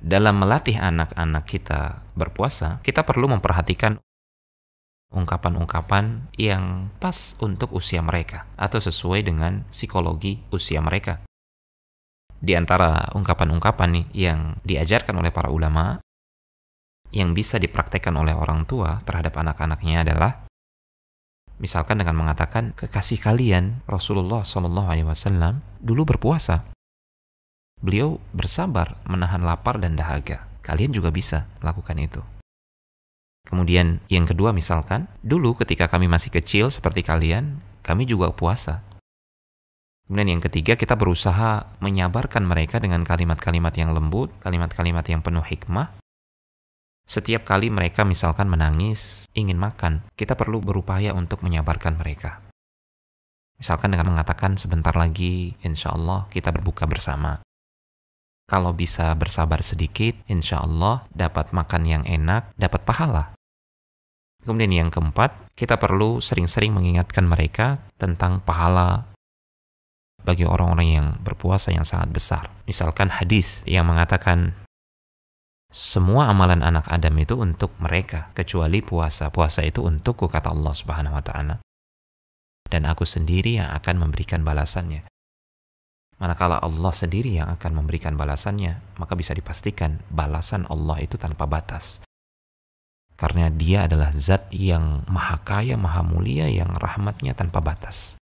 dalam melatih anak-anak kita berpuasa, kita perlu memperhatikan ungkapan-ungkapan yang pas untuk usia mereka atau sesuai dengan psikologi usia mereka. Di antara ungkapan-ungkapan yang diajarkan oleh para ulama yang bisa dipraktekkan oleh orang tua terhadap anak-anaknya adalah misalkan dengan mengatakan kekasih kalian Rasulullah saw dulu berpuasa Beliau bersabar menahan lapar dan dahaga. Kalian juga bisa lakukan itu. Kemudian yang kedua misalkan, dulu ketika kami masih kecil seperti kalian, kami juga puasa. Kemudian yang ketiga kita berusaha menyabarkan mereka dengan kalimat-kalimat yang lembut, kalimat-kalimat yang penuh hikmah. Setiap kali mereka misalkan menangis, ingin makan, kita perlu berupaya untuk menyabarkan mereka. Misalkan dengan mengatakan sebentar lagi, insya Allah kita berbuka bersama. Kalau bisa bersabar sedikit, insya Allah dapat makan yang enak, dapat pahala. Kemudian yang keempat, kita perlu sering-sering mengingatkan mereka tentang pahala bagi orang-orang yang berpuasa yang sangat besar. Misalkan hadis yang mengatakan semua amalan anak Adam itu untuk mereka, kecuali puasa. Puasa itu untukku, kata Allah Subhanahu wa Ta'ala. Dan aku sendiri yang akan memberikan balasannya. Manakala Allah sendiri yang akan memberikan balasannya, maka bisa dipastikan balasan Allah itu tanpa batas. Karena dia adalah zat yang maha kaya, maha mulia, yang rahmatnya tanpa batas.